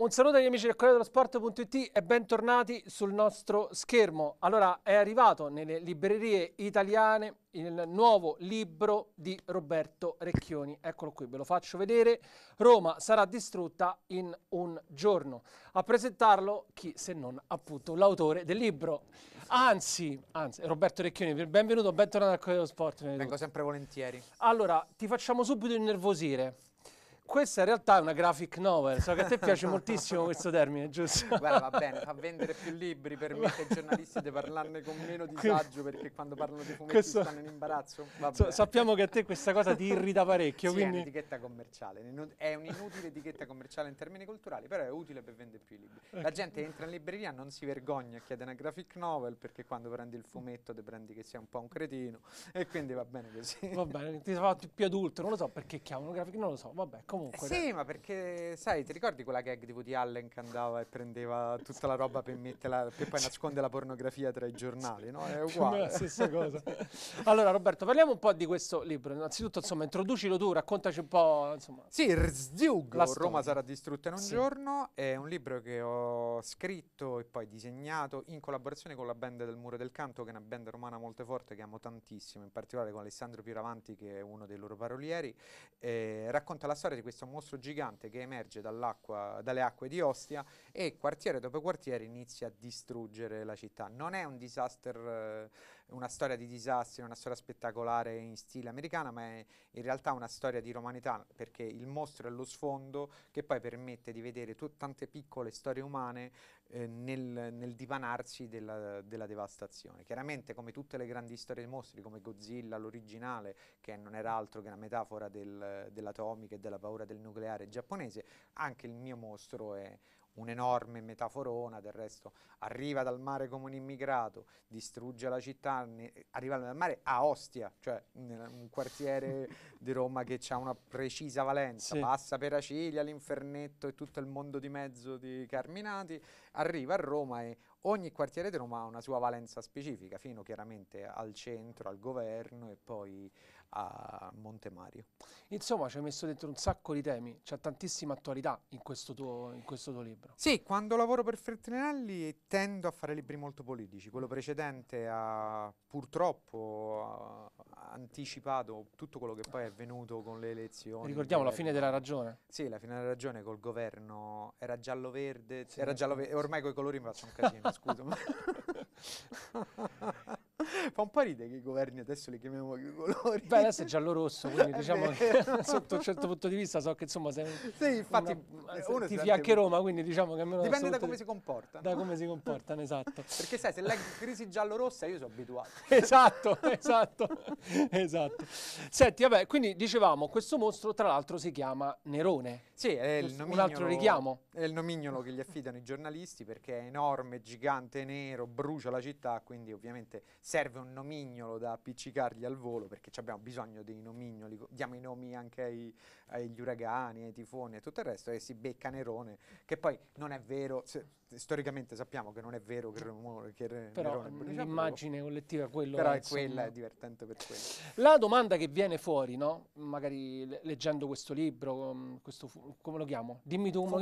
Un saluto agli amici del Corriere dello Sport.it e bentornati sul nostro schermo. Allora, è arrivato nelle librerie italiane il nuovo libro di Roberto Recchioni. Eccolo qui, ve lo faccio vedere. Roma sarà distrutta in un giorno. A presentarlo chi se non appunto l'autore del libro. Anzi, anzi, Roberto Recchioni, benvenuto, bentornato al Corriere dello Sport. Benvenuto. Vengo sempre volentieri. Allora, ti facciamo subito innervosire questa in realtà è una graphic novel, so che a te piace moltissimo questo termine, giusto? Guarda, va bene, fa vendere più libri, permette ai giornalisti di parlarne con meno disagio, perché quando parlano di fumetti questo... stanno in imbarazzo. So, sappiamo che a te questa cosa ti irrita parecchio, sì, quindi... è un'etichetta commerciale, è un'inutile etichetta commerciale in termini culturali, però è utile per vendere più libri. Okay. La ecco. gente entra in libreria, non si vergogna, chiede una graphic novel, perché quando prendi il fumetto ti prendi che sia un po' un cretino, e quindi va bene così. Va bene, ti fa più adulto, non lo so perché chiamano graphic, non lo so, vabbè, comunque comunque. Eh sì, dai. ma perché, sai, ti ricordi quella gag di Woody Allen che andava e prendeva tutta la roba per metterla, che poi nasconde la pornografia tra i giornali, no? È uguale. la stessa cosa. allora, Roberto, parliamo un po' di questo libro. Innanzitutto, insomma, introducilo tu, raccontaci un po', insomma. Sì, Rzug, Roma sarà distrutta in un sì. giorno, è un libro che ho scritto e poi disegnato in collaborazione con la band del Muro del Canto, che è una band romana molto forte che amo tantissimo, in particolare con Alessandro Piravanti, che è uno dei loro parolieri, eh, racconta la storia di questo mostro gigante che emerge dalle acque di Ostia e quartiere dopo quartiere inizia a distruggere la città. Non è un disaster... Eh, una storia di disastri, una storia spettacolare in stile americana, ma è in realtà una storia di romanità perché il mostro è lo sfondo che poi permette di vedere tante piccole storie umane eh, nel, nel, dipanarsi della, della, devastazione. Chiaramente come tutte le grandi storie di mostri, come Godzilla, l'originale, che non era altro che una metafora del, dell'atomica e della paura del nucleare giapponese, anche il mio mostro è un'enorme metaforona, del resto arriva dal mare come un immigrato, distrugge la città, ne, arriva dal mare a Ostia, cioè un quartiere di Roma che ha una precisa valenza, sì. passa per Acilia, l'Infernetto e tutto il mondo di mezzo di Carminati, arriva a Roma e ogni quartiere di Roma ha una sua valenza specifica, fino chiaramente al centro, al governo e poi a Monte Mario. Insomma, ci hai messo dentro un sacco di temi, c'è tantissima attualità in questo, tuo, in questo tuo libro. Sì, quando lavoro per Feltrinelli tendo a fare libri molto politici. Quello precedente ha purtroppo ha anticipato tutto quello che poi è avvenuto con le elezioni. Ricordiamo la fine della ragione. Sì, la fine della ragione col governo era giallo-verde, sì, era giallo-verde, ormai con i colori mi faccio un casino, scusa. Fa un po' ridere che i governi adesso li chiamiamo che colori. Beh, adesso è giallo-rosso, quindi è diciamo vero. che sotto un certo punto di vista so che insomma sei sì, infatti, una, uno eh, tifi anche Roma, quindi diciamo che almeno... Dipende da come si comportano. Da come si comportano, esatto. Perché sai, se leggi crisi giallo-rossa io sono abituato. Esatto, esatto, esatto. Senti, vabbè, quindi dicevamo, questo mostro tra l'altro si chiama Nerone. Sì, è il un altro richiamo. È il nomignolo che gli affidano i giornalisti perché è enorme, gigante, nero, brucia la città, quindi ovviamente serve un nomignolo da appiccicargli al volo perché abbiamo bisogno dei nomignoli, diamo i nomi anche ai, agli uragani, ai tifoni e tutto il resto e si becca Nerone, che poi non è vero, se, storicamente sappiamo che non è vero che, Romolo, che però, Nerone... Però l'immagine collettiva è quello però è quella, è divertente per quello. La domanda che viene fuori, no? magari leggendo questo libro, um, questo, come lo chiamo? Dimmi tu, fumetto,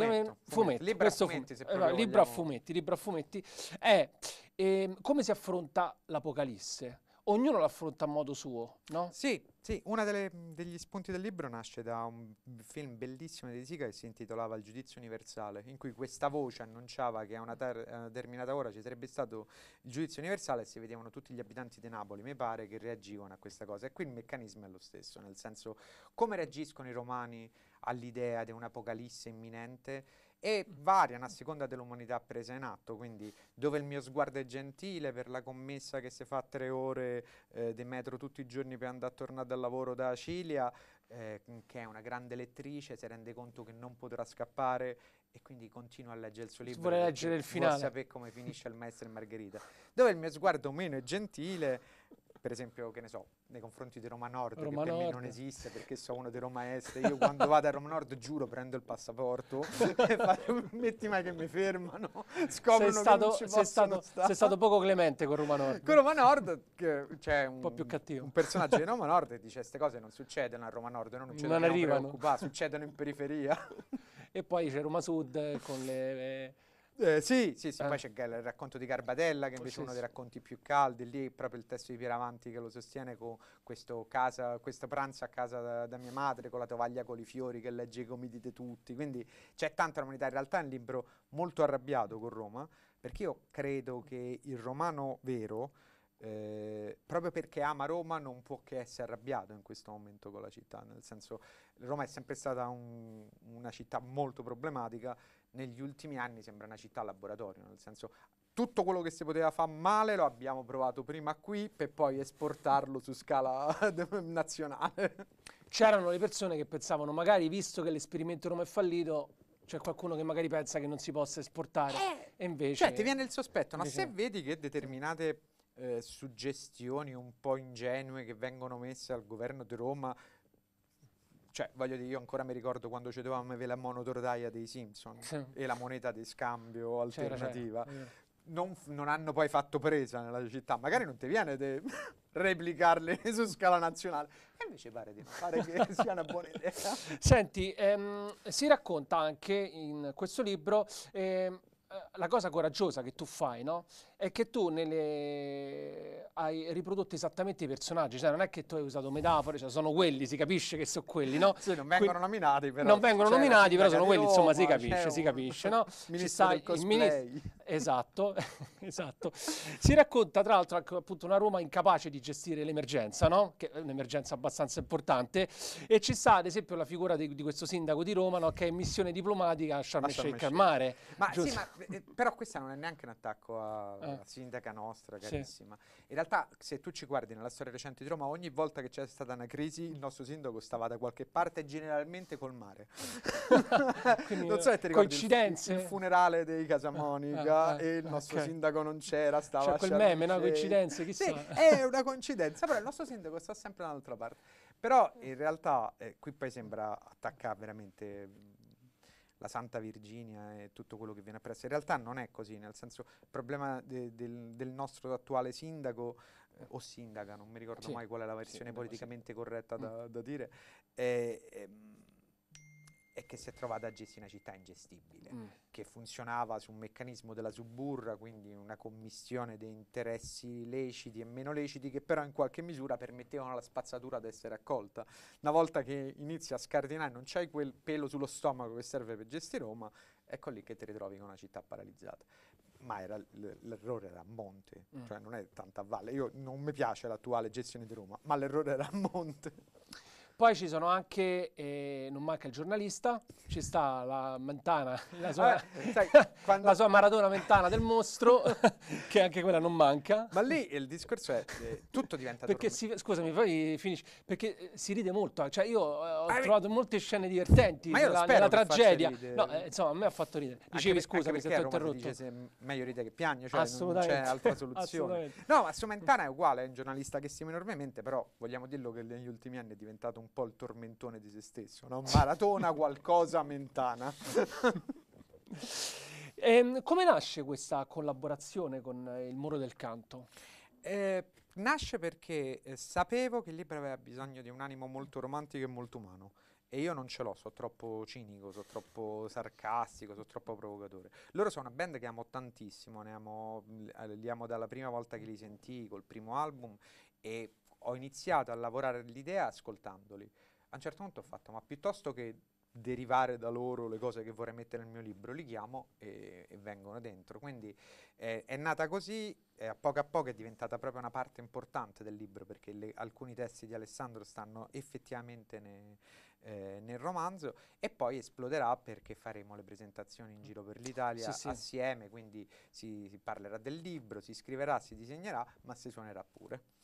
fumetto, fumetto, fumetto, libro, a fumetti, eh, libro a fumetti, libro a fumetti, è e ehm, come si affronta l'Apocalisse? Ognuno l'affronta a modo suo, no? Sì, sì, uno degli spunti del libro nasce da un film bellissimo di Sica che si intitolava Il giudizio universale, in cui questa voce annunciava che a una, a determinata ora ci sarebbe stato il giudizio universale e si vedevano tutti gli abitanti di Napoli, mi pare, che reagivano a questa cosa. E qui il meccanismo è lo stesso, nel senso come reagiscono i romani all'idea di un'apocalisse imminente e variano a seconda dell'umanità presa in atto, quindi dove il mio sguardo è gentile per la commessa che si fa tre ore eh, di metro tutti i giorni per andare a tornare dal lavoro da Cilia, eh, che è una grande lettrice, si rende conto che non potrà scappare e quindi continua a leggere il suo libro. Vuole leggere il finale. Vuole sapere come finisce il maestro e Margherita. Dove il mio sguardo meno è gentile per esempio, che ne so, nei confronti di Roma Nord, Roma che per Nord. me non esiste perché sono uno di Roma Est, io quando vado a Roma Nord giuro prendo il passaporto, metti mai che mi fermano, scoprono sei stato, che sei stato, sei stato, poco clemente con Roma Nord. Con Roma Nord c'è cioè un, un, po' più cattivo. un personaggio di Roma Nord che dice queste cose non succedono a Roma Nord, non, non arrivano, succedono in periferia. e poi c'è Roma Sud con le... le eh, eh, sì, sì, sì eh. poi c'è il racconto di Garbatella che invece è uno dei racconti più caldi, lì è proprio il testo di Pieravanti che lo sostiene con questo, casa, questo pranzo a casa da, da, mia madre con la tovaglia con i fiori che legge come dite tutti, quindi c'è tanta romanità, in realtà è un libro molto arrabbiato con Roma perché io credo che il romano vero, eh, proprio perché ama Roma non può che essere arrabbiato in questo momento con la città, nel senso Roma è sempre stata un, una città molto problematica negli ultimi anni sembra una città laboratorio, nel senso tutto quello che si poteva fare male lo abbiamo provato prima qui per poi esportarlo su scala nazionale. C'erano le persone che pensavano magari visto che l'esperimento Roma è fallito c'è qualcuno che magari pensa che non si possa esportare eh, e invece... Cioè ti viene il sospetto, ma se vedi che determinate eh, suggestioni un po' ingenue che vengono messe al governo di Roma cioè, voglio dire, io ancora mi ricordo quando ci dovevamo avere la monotordaglia dei Simpson sì. e la moneta di scambio alternativa. C'era, c'era. Non, non, hanno poi fatto presa nella città, magari non ti viene di replicarle su scala nazionale. E invece pare di fare che sia una buona idea. Senti, ehm, si racconta anche in questo libro. Ehm, eh, la cosa coraggiosa che tu fai no? è che tu nelle... hai riprodotto esattamente i personaggi, cioè non è che tu hai usato metafore, cioè sono quelli, si capisce che sono quelli, no? sì, non vengono que... nominati però. Non vengono nominati però sono quelli, Roma, insomma si capisce, un... si capisce, no? Ministro Ci stai, il esatto. esatto. Si racconta tra l'altro appunto una Roma incapace di gestire l'emergenza, no? Che è un'emergenza abbastanza importante e ci sta ad esempio la figura di, di questo sindaco di Roma no? che è in missione diplomatica a Sharm el-Sheikh al mare. Ma, sì, ma eh, però questo non è neanche un attacco eh. alla eh. sindaca nostra carissima. Sì. In realtà se tu ci guardi nella storia recente di Roma ogni volta che c'è stata una crisi il nostro sindaco stava da qualche parte generalmente col mare. Quindi, non so se ti ricordi coincidenze. Il, il funerale dei Casamonica ah, ah, e il nostro okay. sindaco Nago non c'era, stava C'è cioè, quel meme, una coincidenza, chissà. Sì, è una coincidenza, però il nostro sindaco sta sempre dall'altra parte. Però in realtà eh, qui poi sembra attaccare veramente la Santa Virginia e tutto quello che viene appresso. In realtà non è così, nel senso il problema de, del, del, nostro attuale sindaco eh, o sindaca, non mi ricordo sì. mai qual è la versione sì, politicamente sì. corretta da, mm. da dire, è, è è che si è trovata a gestire una città ingestibile, mm. che funzionava su un meccanismo della suburra, quindi una commissione di interessi leciti e meno leciti, che però in qualche misura permettevano alla spazzatura di essere accolta. Una volta che inizi a scardinare, non c'hai quel pelo sullo stomaco che serve per gestire Roma, ecco lì che ti ritrovi con una città paralizzata. Ma l'errore era a monte, mm. cioè non è tanto a valle. Io non mi piace l'attuale gestione di Roma, ma l'errore era a monte. Poi ci sono anche, eh, non manca il giornalista, ci sta la Mentana, la sua, ah, sai, quando... la sua Maradona Mentana del mostro, che anche quella non manca. Ma lì il discorso è, eh, tutto diventa Perché si, Scusami, poi finisci, perché eh, si ride molto, eh, cioè io ho ah, trovato molte scene divertenti ma io nella, nella tragedia. No, eh, insomma, a me ha fatto ridere. Dicevi scusa perché ti ho interrotto. Dice se meglio ride che piagne, cioè non c'è altra soluzione. No, ma su Mentana è uguale, è un giornalista che si enormemente, però vogliamo dirlo che negli ultimi anni è diventato un un po' il tormentone di se stesso, no? Maratona qualcosa mentana. e, ehm, come nasce questa collaborazione con eh, il Muro del Canto? Eh, nasce perché eh, sapevo che il libro aveva bisogno di un animo molto romantico e molto umano e io non ce l'ho, sono troppo cinico, sono troppo sarcastico, sono troppo provocatore. Loro sono una band che amo tantissimo, ne amo, eh, li amo dalla prima volta che li sentii, col primo album e ho iniziato a lavorare l'idea ascoltandoli. A un certo punto ho fatto, ma piuttosto che derivare da loro le cose che vorrei mettere nel mio libro, li chiamo e, e vengono dentro. Quindi eh, è nata così, eh, a poco a poco è diventata proprio una parte importante del libro, perché le, alcuni testi di Alessandro stanno effettivamente ne, eh, nel romanzo e poi esploderà perché faremo le presentazioni in giro per l'Italia sì, sì. assieme, quindi si, si parlerà del libro, si scriverà, si disegnerà, ma si suonerà pure.